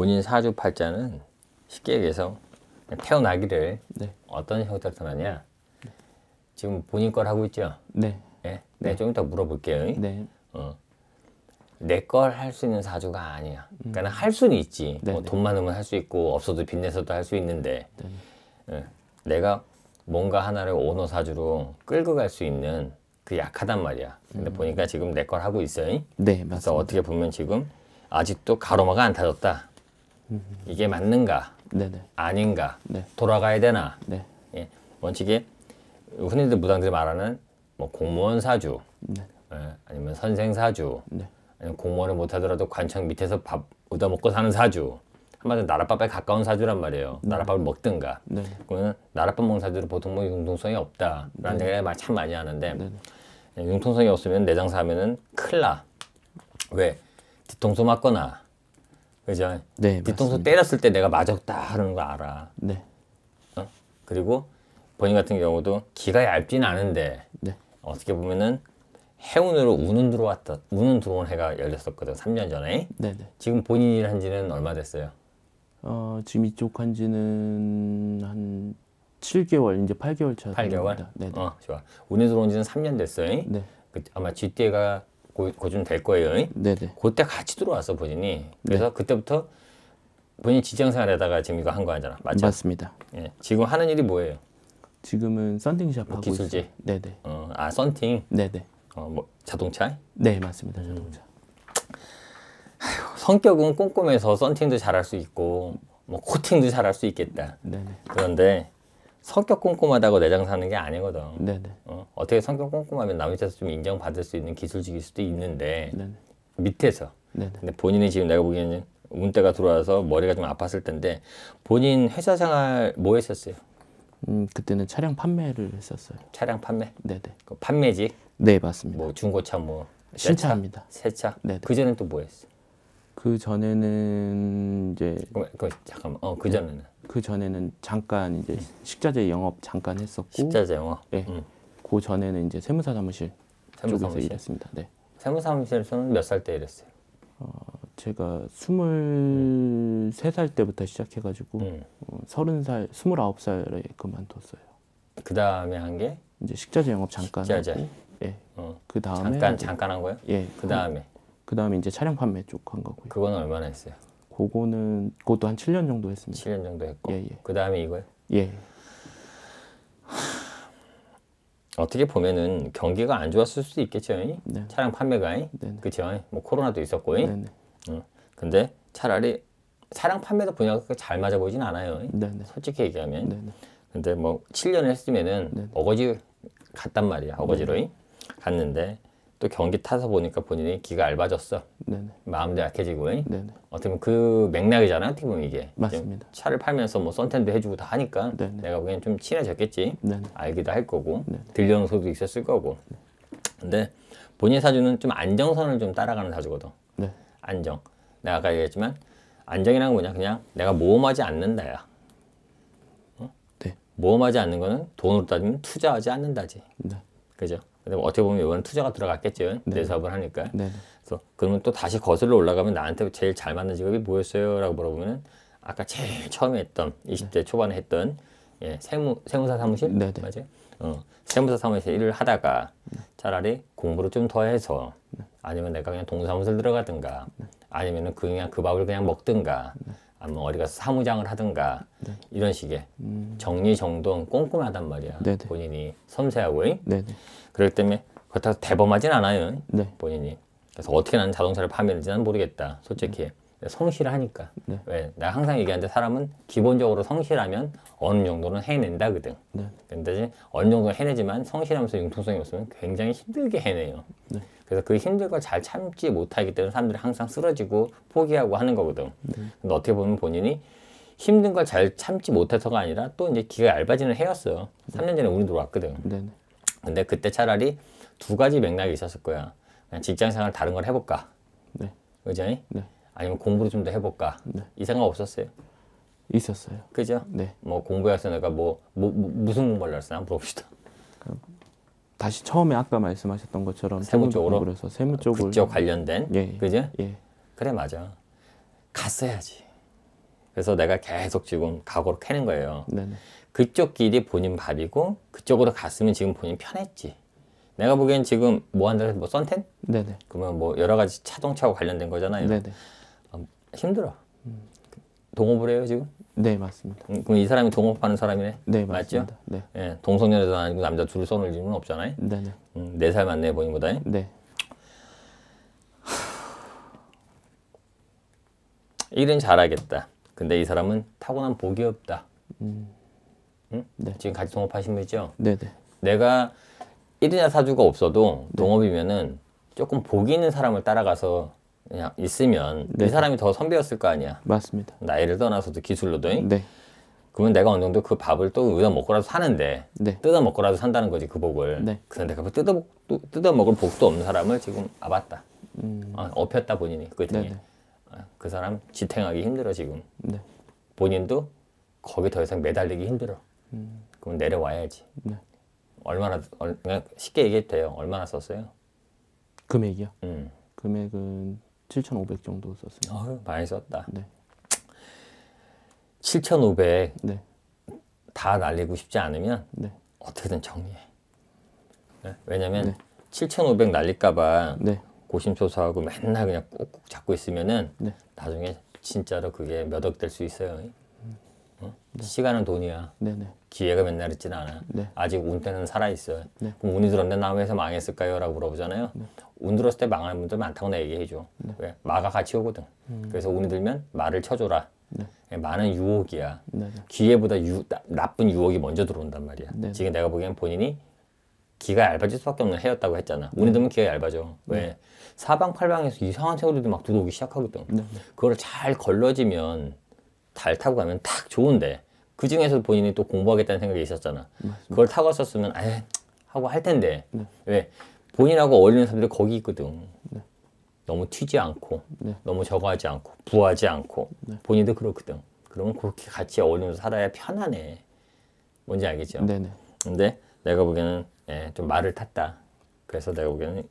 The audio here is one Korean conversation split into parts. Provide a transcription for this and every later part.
본인 사주 팔자는 쉽게 얘기해서 태어나기를 네. 어떤 형태로 태어나냐 지금 본인 걸 하고 있죠? 네. 예? 네? 내좀 이따 물어볼게요. 네. 어. 내걸 할 수 있는 사주가 아니야. 음. 그러니까 할 수는 있지. 네, 뭐돈 네. 많으면 할 수 있고 없어도 빚내서도 할 수 있는데 어. 내가 뭔가 하나를 오너 사주로 끌고 갈 수 있는 그 약하단 말이야. 근데 음. 보니까 지금 내 걸 하고 있어요. 네, 맞습니다. 그래서 어떻게 보면 지금 아직도 가로막가안 타졌다. 이게 맞는가 네네. 아닌가 네. 돌아가야 되나 네. 예, 원칙에 흔히들 무당들이 말하는 뭐 공무원 사주 네. 예, 아니면 선생 사주 네. 아니면 공무원을 못하더라도 관청 밑에서 밥 얻어먹고 사는 사주 한마디로 나랏밥에 가까운 사주란 말이에요 네. 나랏밥을 먹든가 네. 그러면 나랏밥 먹는 사주로 보통 뭐 융통성이 없다라는 생각을 참 많이 하는데 예, 융통성이 없으면 내장사 하면은 클라 왜 뒤통수 맞거나 그죠? 네. 뒤통수 맞습니다. 때렸을 때 내가 맞았다 하는 거 알아. 네. 어? 그리고 본인 같은 경우도 기가 얇진 않은데 네. 어떻게 보면은 해운으로 운운 들어왔다 운운 들어온 해가 열렸었거든 3년 전에 네, 네 지금 본인 일 한지는 얼마 됐어요? 어 지금 이쪽 한지는 한 7개월 이제 8개월 차 8개월? 네네. 어 좋아 운운 들어온 지는 3년 됐어요 네. 그, 아마 쥐띠가 고좀 될 거예요. 네네. 그때 같이 들어왔어 본인이. 네. 그래서 네. 그때부터 본인 직장생활에다가 지금 이거 한거 하잖아. 맞죠? 맞습니다. 예. 지금 하는 일이 뭐예요? 지금은 썬팅샵 하고 뭐 기술지. 있어요. 네네. 어, 아 썬팅. 네네. 어, 뭐 자동차? 네 맞습니다. 음. 자동차. 아휴, 성격은 꼼꼼해서 썬팅도 잘할 수 있고 뭐 코팅도 잘할 수 있겠다. 네네. 그런데 성격 꼼꼼하다고 내장 사는 게 아니거든. 네네. 어, 어떻게 성격 꼼꼼하면 남한테서 좀 인정받을 수 있는 기술직일 수도 있는데 네네. 밑에서. 네네. 근데 본인이 지금 내가 보기에는 운때가 들어와서 머리가 좀 아팠을 텐데 본인 회사 생활 뭐 했었어요? 음 그때는 차량 판매를 했었어요. 차량 판매? 네네. 그 판매직? 네 맞습니다. 뭐 중고차 뭐 신차입니다. 세차? 네그 전에또 뭐 했어? 그 전에는 이제 어, 그 잠깐만 어그 전에는 그 전에는 잠깐 이제 음. 식자재 영업 잠깐 했었고 식자재 영업 네. 음. 그 전에는 이제 세무사 사무실 세무사 쪽에서 일했습니다. 네. 세무사무실에서는 몇 살 때 일했어요? 어, 제가 스물살 때부터 시작해가지고 음. 30살, 어, 29살에 그만뒀어요. 그 다음에 한 게? 이제 식자재 영업 잠깐 식자재. 하고 예. 어. 그 다음에 잠깐 잠깐 한 거예요? 예. 그 다음에 그 다음에 이제 차량 판매 쪽 한 거고요. 그거 얼마나 했어요? 그거는 그것도 한 7년 정도 했습니다. 7년 정도 했고. 예, 예. 그 다음에 이거요? 예. 어떻게 보면은 경기가 안 좋았을 수도 있겠죠. 네. 차량 판매가. 네, 네. 그죠. 뭐 코로나도 있었고. 네, 네 응. 근데 차라리 차량 판매도 분야가 잘 맞아 보이진 않아요. 네네. 솔직히 얘기하면. 네네. 근데 뭐7년 했으면은 어거지 갔단 말이야. 어거지로 갔는데 또 경기 타서 보니까 본인이 기가 얇아졌어. 네네. 마음도 약해지고. 네네. 어떻게 보면 그 맥락이잖아, 어떻게 보면 이게. 맞습니다. 차를 팔면서 뭐 선텐도 해주고 다 하니까 네네. 내가 보기엔 좀 친해졌겠지. 네네. 알기도 할 거고 들려오는 소리도 있었을 거고. 근데 본인 사주는 좀 안정선을 좀 따라가는 사주거든. 네. 안정. 내가 아까 얘기했지만 안정이란는 뭐냐, 그냥 내가 모험하지 않는다야. 어? 네. 모험하지 않는 거는 돈으로 따지면 투자하지 않는다지. 네. 그죠? 근데 뭐 어떻게 보면 이건 투자가 들어갔겠죠. 내 네. 사업을 하니까. 네. 그래서 그러면 또 다시 거슬러 올라가면 나한테 제일 잘 맞는 직업이 뭐였어요? 라고 물어보면 아까 제일 처음에 했던 20대 초반에 했던 예, 세무 세무사 사무실 네네. 맞아요? 어, 세무사 사무실 일을 하다가 차라리 공부를 좀 더 해서 아니면 내가 그냥 동사무실 들어가든가 아니면은 그냥 그 밥을 그냥 먹든가 아마 어디 가서 사무장을 하든가 네. 이런 식의 음. 정리정돈 꼼꼼하단 말이야 네네. 네. 본인이 섬세하고 네네. 그렇기 때문에 그렇다고 대범하진 않아요 네. 본인이 그래서 어떻게 나는 자동차를 파면는지 는 모르겠다 솔직히 음. 네. 성실하니까 왜 내가 항상 얘기하는데 사람은 기본적으로 성실하면 어느 정도는 해낸다거든 네. 근데 어느 정도 해내지만 성실하면서 융통성이 없으면 굉장히 힘들게 해내요 네. 그래서 그 힘든 걸 잘 참지 못하기 때문에 사람들이 항상 쓰러지고 포기하고 하는 거거든. 음. 근데 어떻게 보면 본인이 힘든 걸 잘 참지 못해서가 아니라 또 이제 기가 얇아지는 해였어. 네. 3년 전에 우리 들어왔거든. 네 근데 그때 차라리 두 가지 맥락이 있었을 거야. 그냥 직장 생활 다른 걸 해볼까? 네. 의전 네. 아니면 공부를 좀 더 해볼까? 네. 이 생각 없었어요? 있었어요. 그죠? 네. 뭐 공부해서 내가 뭐, 뭐, 뭐 무슨 공부를 했어? 한번 봅시다 다시 처음에 아까 말씀하셨던 것처럼 세무 쪽으로 그래서 세무 쪽을 국적 관련된 예, 그죠? 예. 그래 맞아. 갔어야지. 그래서 내가 계속 지금 각오로 캐는 거예요. 네네. 그쪽 길이 본인 발이고 그쪽으로 갔으면 지금 본인 편했지. 내가 보기엔 지금 뭐 한다고 뭐 썬텐? 네네. 그러면 뭐 여러 가지 자동차와 관련된 거잖아요. 네네. 어, 힘들어. 음. 동업을 해요 지금? 네 맞습니다. 그럼 이 사람이 동업하는 사람이네. 네 맞습니다. 네. 예, 동성연애도 아니고 남자 둘을 써을이는 없잖아요. 네네. 네. 음, 네살 맞네 보인보다. 네. 하... 일은 잘하겠다. 근데 이 사람은 타고난 복이 없다. 음. 응? 네. 지금 같이 동업하신 분이죠? 네네. 내가 일이나 사주가 없어도 네. 동업이면은 조금 복이 있는 사람을 따라가서 그냥 있으면 네. 이 사람이 더 선배였을 거 아니야. 맞습니다. 나이를 떠나서도 기술로도. 네. 그러면 내가 어느 정도 그 밥을 또 의다 먹고라도 사는데 네. 뜯어 먹고라도 산다는 거지 그 복을. 네. 그런데 그 뜯어 뜯어 먹을 복도 없는 사람을 지금 아봤다. 음... 어, 업혔다 본인이 그그 어, 그 사람 지탱하기 힘들어 지금. 네. 본인도 거기 더 이상 매달리기 힘들어. 음... 그럼 내려와야지. 네. 얼마나 얼, 쉽게 얘기해도 돼요. 얼마나 썼어요? 금액이요? 음. 금액은 7,500 정도 썼어요. 어 많이 썼다. 네. 7,500. 네. 다 날리고 싶지 않으면 네. 어떻게든 정리해. 네? 왜냐면 네. 7,500 날릴까봐 네. 고심소사하고 맨날 그냥 꾹꾹 잡고 있으면은 네. 나중에 진짜로 그게 몇 억 될 수 있어요. 어? 네. 시간은 돈이야. 네, 기회가 맨날 있진 않아. 아직 운 때는 살아 있어요. 그럼 운이 들었는데 남에서 망했을까요?라고 물어보잖아요. 운들었을 때 망하는 분들 많다고 나 얘기해줘. 네. 왜? 마가 같이 오거든. 음. 그래서 운이 들면 말을 쳐줘라. 네. 많은 예, 유혹이야. 네. 기회보다 네. 유, 나, 나쁜 유혹이 먼저 들어온단 말이야. 네. 네. 지금 내가 보기엔 본인이 기가 얇아질 수밖에 없는 해였다고 했잖아. 운이 네. 들면 기가 얇아져. 왜? 사방팔방에서 이상한 세월들이 막 들어오기 시작하거든. 그걸 잘 걸러지면 달 타고 가면 딱 좋은데 그 중에서 본인이 또 공부하겠다는 생각이 있었잖아. 맞습니다. 그걸 타고 썼으면 아 하고 할 텐데 왜 본인하고 어울리는 사람들 거기 있거든. 네. 너무 튀지 않고, 네. 너무 저거하지 않고, 부하지 않고, 네. 본인도 그렇거든. 그러면 그렇게 같이 어울리면서 살아야 편안해. 뭔지 알겠죠? 네네. 네. 근데 내가 보기에는 예, 좀 말을 탔다. 그래서 내가 보기에는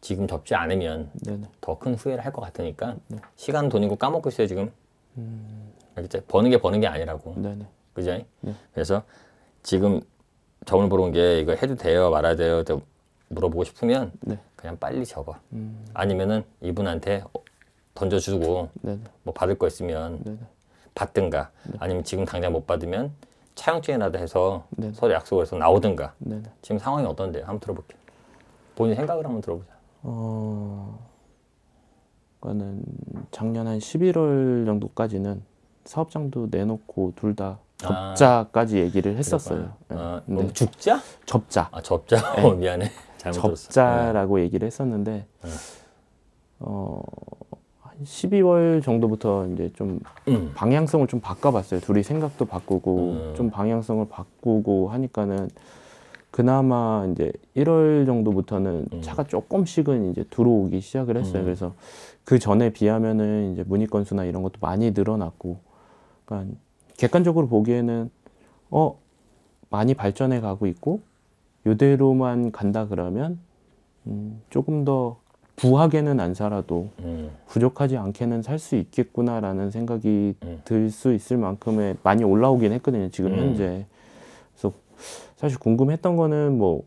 지금 접지 않으면 네, 네. 더큰 후회를 할 것 같으니까 시간 돈이고 까먹고 있어요 지금. 음... 알겠죠? 버는 게 버는 게 아니라고. 네네. 그죠? 네. 그래서 지금 저번에 보러 온 게 이거 해도 돼요 말아야 돼요 물어보고 싶으면 네. 그냥 빨리 적어. 음. 아니면은 이분한테 던져주고 네네. 뭐 받을 거 있으면 네네. 받든가 네네. 아니면 지금 당장 못 받으면 차용증이라도 해서 네. 서로 약속을 해서 나오든가 네. 지금 상황이 어떤데 한번 들어볼게요. 본인 생각을 한번 들어보자. 어, 그는 작년 한 11월 정도까지는 사업장도 내놓고 둘 다 접자까지 아. 얘기를 했었어요. 네. 아, 뭐 죽자? 접자. 아, 접자? 네. 미안해. 접자라고 네. 얘기를 했었는데 네. 어, 한 12월 정도부터 이제 좀 음. 방향성을 좀 바꿔봤어요. 둘이 생각도 바꾸고 음. 좀 방향성을 바꾸고 하니까는 그나마 이제 1월 정도부터는 음. 차가 조금씩은 이제 들어오기 시작을 했어요. 음. 그래서 그 전에 비하면은 이제 문의 건수나 이런 것도 많이 늘어났고, 그러니까 객관적으로 보기에는 어 많이 발전해 가고 있고 이대로만 간다 그러면 음, 조금 더 부하게는 안 살아도 음. 부족하지 않게는 살 수 있겠구나라는 생각이 음. 들수 있을 만큼의 많이 올라오긴 했거든요 지금 음. 현재 그래서 사실 궁금했던 거는 뭐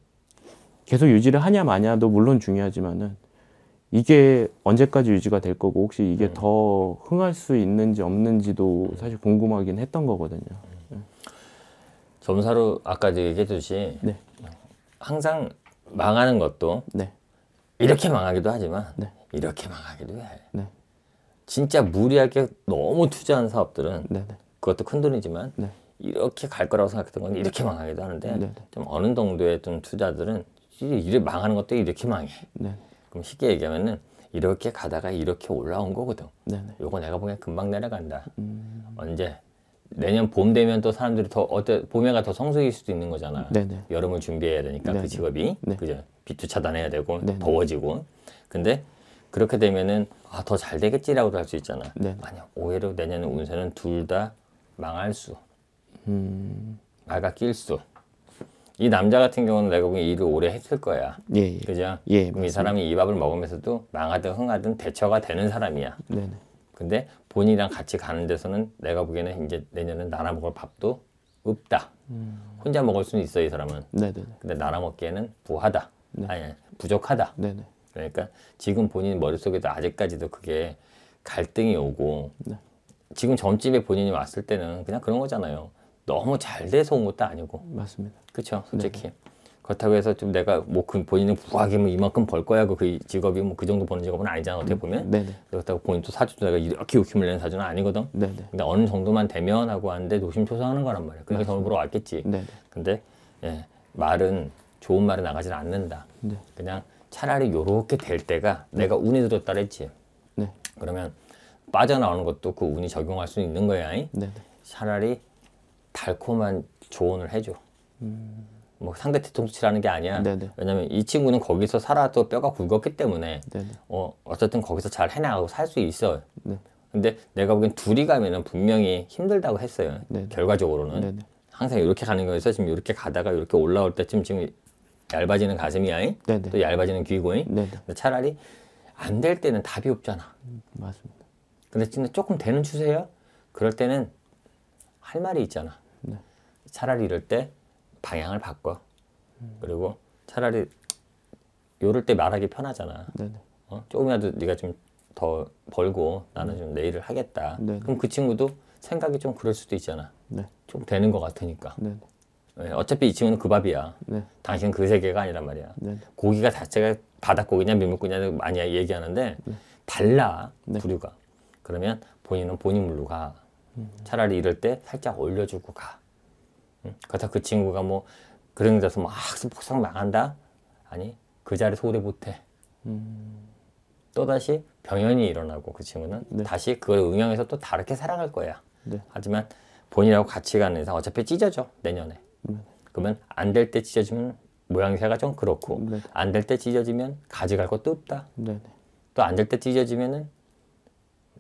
계속 유지를 하냐 마냐도 물론 중요하지만은 이게 언제까지 유지가 될 거고 혹시 이게 음. 더 흥할 수 있는지 없는지도 음. 사실 궁금하긴 했던 거거든요 점사로 아까 얘기해 주듯이 네. 항상 망하는 것도 네. 이렇게 망하기도 하지만 네. 이렇게 망하기도 해. 네. 진짜 무리하게 너무 투자한 사업들은 네, 네. 그것도 큰 돈이지만 네. 이렇게 갈 거라고 생각했던 건 이렇게 망하기도 하는데 좀 어느 정도의 좀 투자들은 이래 망하는 것도 이렇게 망해. 그럼 쉽게 얘기하면은 이렇게 가다가 이렇게 올라온 거거든. 네네. 요거 내가 보기엔 금방 내려간다. 음... 언제 내년 봄 되면 또 사람들이 더 어때 봄에가 더성숙일 수도 있는 거잖아. 네네. 여름을 준비해야 되니까 그 네네. 그 직업이 네네. 그죠. 빛도 차단해야 되고 더워지고. 근데 그렇게 되면은 아더 잘 되겠지라고도 할 수 있잖아. 아니야 오히려 내년 운세는 둘 다 망할 수. 음... 말가 낄 수. 이 남자 같은 경우는 내가 보기엔 일을 오래 했을 거야. 예, 예. 그죠? 예, 이 사람이 이 밥을 먹으면서도 망하든 흥하든 대처가 되는 사람이야. 네네. 근데 본인이랑 같이 가는 데서는 내가 보기에는 이제 내년은 나눠 먹을 밥도 없다. 음. 혼자 먹을 수는 있어 이 사람은. 네네. 근데 나눠 먹기에는 부하다. 네. 아니 부족하다. 네네. 그러니까 지금 본인 머릿속에도 아직까지도 그게 갈등이 오고 네. 지금 점집에 본인이 왔을 때는 그냥 그런 거잖아요. 너무 잘 돼서 온 것도 아니고. 맞습니다. 그렇죠, 솔직히. 네네. 그렇다고 해서 좀 내가 뭐그 본인은 부하게 뭐 이만큼 벌 거야 그, 그 직업이 뭐 그 정도 버는 직업은 아니잖아 어떻게 보면 네네. 그렇다고 본인 도 사주도 내가 이렇게 욕심을 내는 사주는 아니거든 네네. 근데 어느 정도만 되면 하고 하는데 노심초사하는 거란 말이야 그래서 돈을 보러 왔겠지 네네. 근데 예, 말은 좋은 말은 나가질 않는다 네. 그냥 차라리 요렇게 될 때가 네. 내가 운이 들었다 그랬지 네. 그러면 빠져나오는 것도 그 운이 적용할 수 있는 거야 잉? 차라리 달콤한 조언을 해줘 음... 뭐 상대 뒤통수치라는 게 아니야. 네네. 왜냐면 이 친구는 거기서 살아도 뼈가 굵었기 때문에 어 어쨌든 거기서 잘 해나가고 살 수 있어. 네. 근데 내가 보기엔 둘이 가면은 분명히 힘들다고 했어요. 네네. 결과적으로는 항상 이렇게 가는 거에서 지금 이렇게 가다가 이렇게 올라올 때쯤 지금 얇아지는 가슴이야. 또 얇아지는 귀고잉. 차라리 안 될 때는 답이 없잖아. 음, 맞습니다. 근데 지금 조금 되는 추세야. 그럴 때는 할 말이 있잖아. 네. 차라리 이럴 때 방향을 바꿔. 음. 그리고 차라리 요럴 때 말하기 편하잖아. 네네. 어? 조금이라도 네가 좀 더 벌고 나는 음. 좀내 일을 하겠다. 네네. 그럼 그 친구도 생각이 좀 그럴 수도 있잖아. 네. 좀 되는 것 같으니까. 네네. 네, 어차피 이 친구는 그 밥이야. 네. 당신 그 세계가 아니란 말이야. 네. 고기가 자체가 바닷고기냐 밀물고기냐 많이 얘기하는데 네. 달라 네. 부류가. 그러면 본인은 본인 물로 가. 음. 차라리 이럴 때 살짝 올려주고 가. 그렇다 그 친구가 뭐 그런 데서 막폭상 나간다? 아니 그 자리에서 오래 못해. 음. 또다시 병연이 일어나고 그 친구는 네. 다시 그걸 응용해서 또 다르게 사랑할 거야. 네. 하지만 본인하고 같이 가는 이상 어차피 찢어져 내년에. 네. 그러면 안 될 때 찢어지면 모양새가 좀 그렇고 네. 안될 때 찢어지면 가져갈 것도 없다. 네, 네. 또안 될 때찢어지면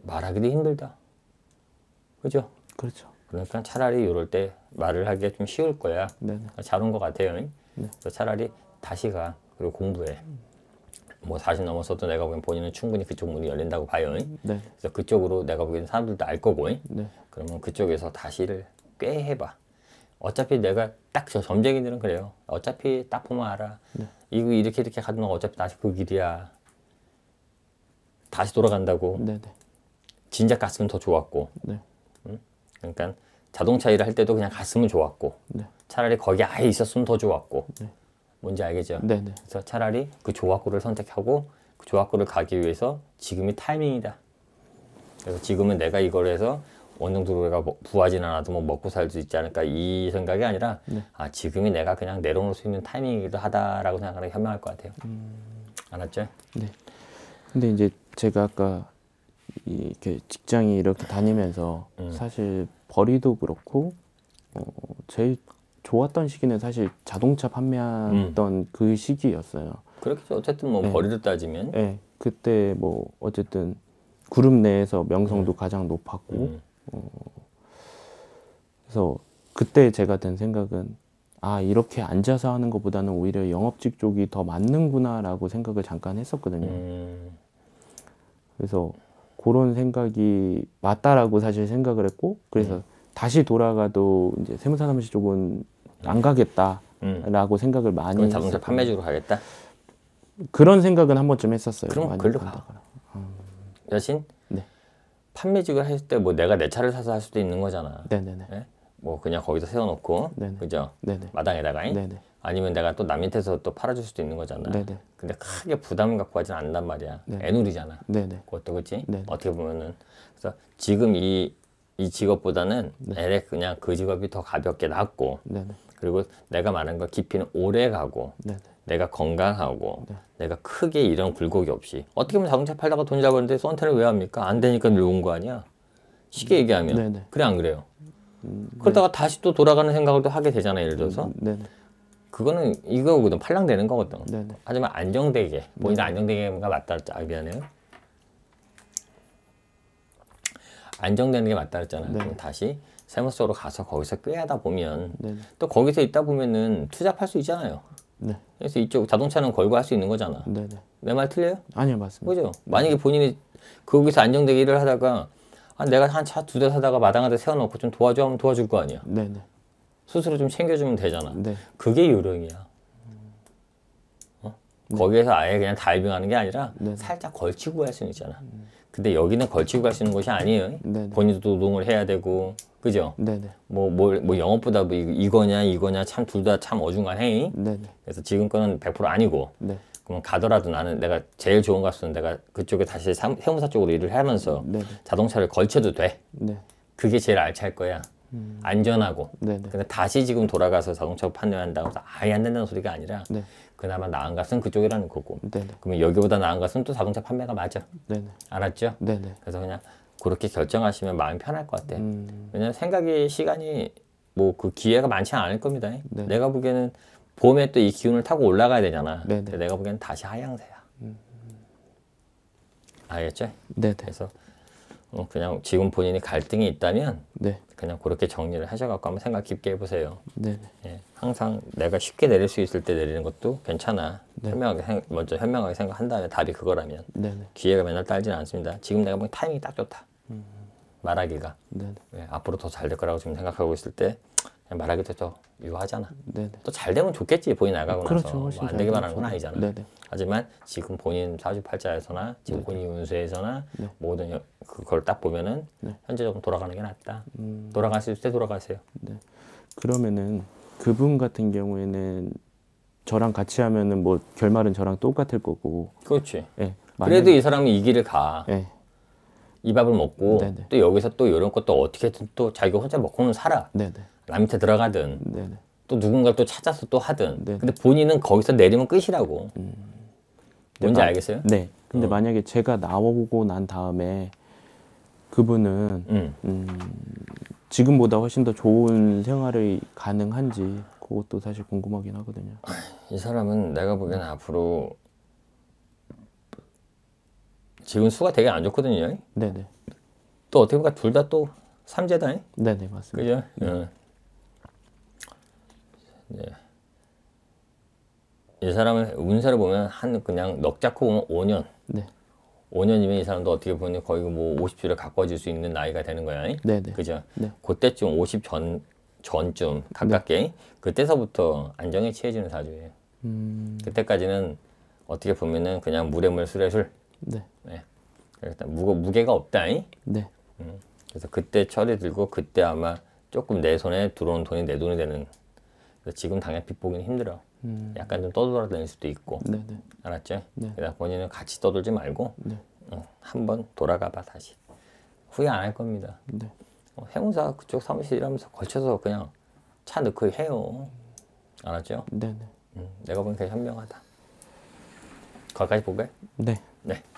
말하기도 힘들다. 그죠? 그렇죠. 그러니까 차라리 이럴 때 말을 하기가 좀 쉬울 거야. 네네. 잘온 것 같아요. 네. 차라리 다시 가. 그리고 공부해. 뭐 사실 넘어서도 내가 보기엔 본인은 충분히 그쪽 문이 열린다고 봐요. 네. 그래서 그쪽으로 내가 보기엔 사람들도 알 거고. 네. 그러면 그쪽에서 다시를 꽤 해봐. 어차피 내가 딱 저 점쟁이들은 그래요. 어차피 딱 보면 알아. 네. 이거 이렇게 이렇게 가면 어차피 다시 그 길이야. 다시 돌아간다고. 네네. 진작 갔으면 더 좋았고. 네. 응? 그러니까 자동차 일을 할 때도 그냥 갔으면 좋았고 네. 차라리 거기 아예 있었으면 더 좋았고 네. 뭔지 알겠죠? 네네. 네. 그래서 차라리 그 조합구를 선택하고 그 조합구를 가기 위해서 지금이 타이밍이다. 그래서 지금은 내가 이걸 해서 원느 정도 우리가 뭐 부하진 않아도 뭐 먹고 살 수 있지 않을까 이 생각이 아니라 네. 아 지금이 내가 그냥 내려놓을 수 있는 타이밍이기도 하다라고 생각하는 게 현명할 것 같아요. 음... 알았죠? 네. 근데 이제 제가 아까 이렇게 직장이 이렇게 다니면서 음. 사실 벌이도 그렇고 어, 제일 좋았던 시기는 사실 자동차 판매했던 음. 그 시기였어요. 그렇겠죠. 어쨌든 뭐 네. 벌이를 따지면. 네. 그때 뭐 어쨌든 그룹 내에서 명성도 음. 가장 높았고 음. 어, 그래서 그때 제가 든 생각은 아 이렇게 앉아서 하는 것보다는 오히려 영업직 쪽이 더 맞는구나라고 생각을 잠깐 했었거든요. 음. 그래서 그런 생각이 맞다라고 사실 생각을 했고 그래서 음. 다시 돌아가도 이제 세무사 사무실 쪽은 안 가겠다라고 음. 생각을 많이 자동차 판매주로 가겠다 그런 생각은 한 번쯤 했었어요. 그럼 글로 가. 음. 여신 네. 판매직을 했을 때뭐 내가 내 차를 사서 할 수도 있는 거잖아. 네네네. 네? 뭐 그냥 거기서 세워놓고 네네. 그죠? 네네. 마당에다가. 네네. 아니면 내가 또 남 밑에서 또 팔아줄 수도 있는 거잖아. 네네. 근데 크게 부담 갖고 하진 않단 말이야. 네네. 애누리잖아. 네네. 그것도 그렇지. 어떻게 보면은 그래서 지금 이 이 직업보다는 네. 그냥 그 직업이 더 가볍게 낫고 그리고 내가 말한 거 깊이는 오래 가고 내가 건강하고 네. 내가 크게 이런 굴곡이 없이 어떻게 보면 자동차 팔다가 돈 잡았는데 썬테을왜 합니까? 안 되니까 놓은 거 아니야? 쉽게 얘기하면 네네. 그래 안 그래요? 음, 네. 그러다가 네. 다시 또 돌아가는 생각을 또 하게 되잖아 요 예를 들어서 음, 그거는 이거거든 팔랑되는 거거든 네네. 하지만 안정되게 본인 네. 안정되게가 맞다 그랬아 미안해요 안정되는 게 맞다 그잖아 네. 그럼 다시 세무 쪽로 가서 거기서 꾀하다 보면 네네. 또 거기서 있다 보면은 투잡할 수 있잖아요 네. 그래서 이쪽 자동차는 걸고 할 수 있는 거잖아 내 말 틀려요? 아니요 맞습니다 그죠? 네. 만약에 본인이 거기서 안정되게 일을 하다가 아, 내가 한 차 두 대 사다가 마당에 세워놓고 좀 도와줘 하면 도와줄 거 아니야 네네. 스스로 좀 챙겨주면 되잖아. 네. 그게 요령이야. 어? 네. 거기에서 아예 그냥 다이빙하는 게 아니라 네. 살짝 걸치고 갈 수는 있잖아. 근데 여기는 걸치고 갈 수 있는 곳이 아니에요. 네, 네. 본인도 노동을 해야 되고, 그죠? 뭐뭐 네, 뭐, 뭐 영업보다 뭐 이거냐 이거냐 참 둘 다 참 어중간해. 그래서 지금 거는 100% 아니고. 그러면 가더라도 나는 내가 제일 좋은 가수는 내가 그쪽에 다시 사무사 쪽으로 일을 하면서 네네. 자동차를 걸쳐도 돼. 네. 그게 제일 알찰 거야. 음. 안전하고 네네. 근데 다시 지금 돌아가서 자동차 판매한다고 해서 아예 안 된다는 소리가 아니라 네. 그나마 나은 것은 그쪽이라는 거고 네네. 그러면 여기보다 나은 것은또 자동차 판매가 맞아 네네. 알았죠? 그래서 그냥 그렇게 결정하시면 마음이 편할 것 같아요 음. 왜냐면 생각이 시간이 뭐 그 기회가 많지 않을 겁니다 네. 내가 보기에는 봄에 또 이 기운을 타고 올라가야 되잖아 내가 보기에는 다시 하향세야 음. 알겠죠? 네네. 그래서 어, 그냥 지금 본인이 갈등이 있다면 네. 그냥 그렇게 정리를 하셔갖고 한번 생각 깊게 해보세요. 네, 네. 예, 항상 내가 쉽게 내릴 수 있을 때 내리는 것도 괜찮아. 네. 현명하게 생, 먼저 현명하게 생각한 다음에 답이 그거라면 네. 네. 기회가 맨날 딸지는 않습니다. 지금 내가 보기 타이밍이 딱 좋다. 음. 말하기가 네. 네. 예, 앞으로 더 잘 될 거라고 지금 생각하고 있을 때 말하기도 네, 네. 또 유하잖아. 또 잘 되면 좋겠지 본인 나가고 그렇죠, 나서 뭐 뭐안 되기만 하는 건 아니잖아. 네네. 네. 하지만 지금 본인 사4팔자에서나 지금 네네. 본인 운세에서나 네네. 모든 그걸 딱 보면은 현재적으로 돌아가는 게 낫다. 음... 돌아갈 수을때 돌아가세요. 네. 그러면은 그분 같은 경우에는 저랑 같이 하면은 뭐 결말은 저랑 똑같을 거고. 그렇지. 예. 만약 그래도 이 사람이 이 길을 가. 예. 이 밥을 먹고 네네. 또 여기서 또 이런 것도 어떻게든 또 자기가 혼자 먹고는 살아. 네네. 라미테 들어가든 네네. 또 누군가 또 찾아서 또 하든 네네. 근데 본인은 거기서 내리면 끝이라고 음. 뭔지 나, 알겠어요? 네 근데 음. 만약에 제가 나오고 난 다음에 그분은 음. 음, 지금보다 훨씬 더 좋은 생활이 가능한지 그것도 사실 궁금하긴 하거든요. 이 사람은 내가 보기에는 앞으로 지금 수가 되게 안 좋거든요. 네네. 또 어떻게 보면 둘 다 또 삼재다. 네네 맞습니다. 그죠? 네. 응. 어. 예. 이 사람은 운세를 보면 한 그냥 넉 잡고 보면 5년. 네. 5년이면 이 사람도 어떻게 보면 거의 뭐 50주를 가까워질 수 있는 나이가 되는 거야. 네, 네. 그죠? 네. 그때쯤 50 전, 전쯤 가깝게 네. 그때서부터 안정에 취해지는 사주예요. 음... 그때까지는 어떻게 보면은 그냥 물에 물 술에 술. 네. 네. 그러니까 무거, 무게가 없다. 네. 음. 그래서 그때 철이 들고 그때 아마 조금 내 손에 들어온 돈이 내 돈이 되는 지금 당연히 보기는 힘들어. 음. 약간 좀 떠돌아다닐 수도 있고. 네네. 네. 알았죠? 네. 본인은 같이 떠돌지 말고 네. 어, 한번 돌아가봐 다시. 후회 안 할 겁니다. 네. 어, 해운사 그쪽 사무실 일하면서 걸쳐서 그냥 차 넣고 해요. 알았죠? 네네. 네. 음, 내가 보기엔 되게 현명하다. 거기까지 볼까요? 네. 네.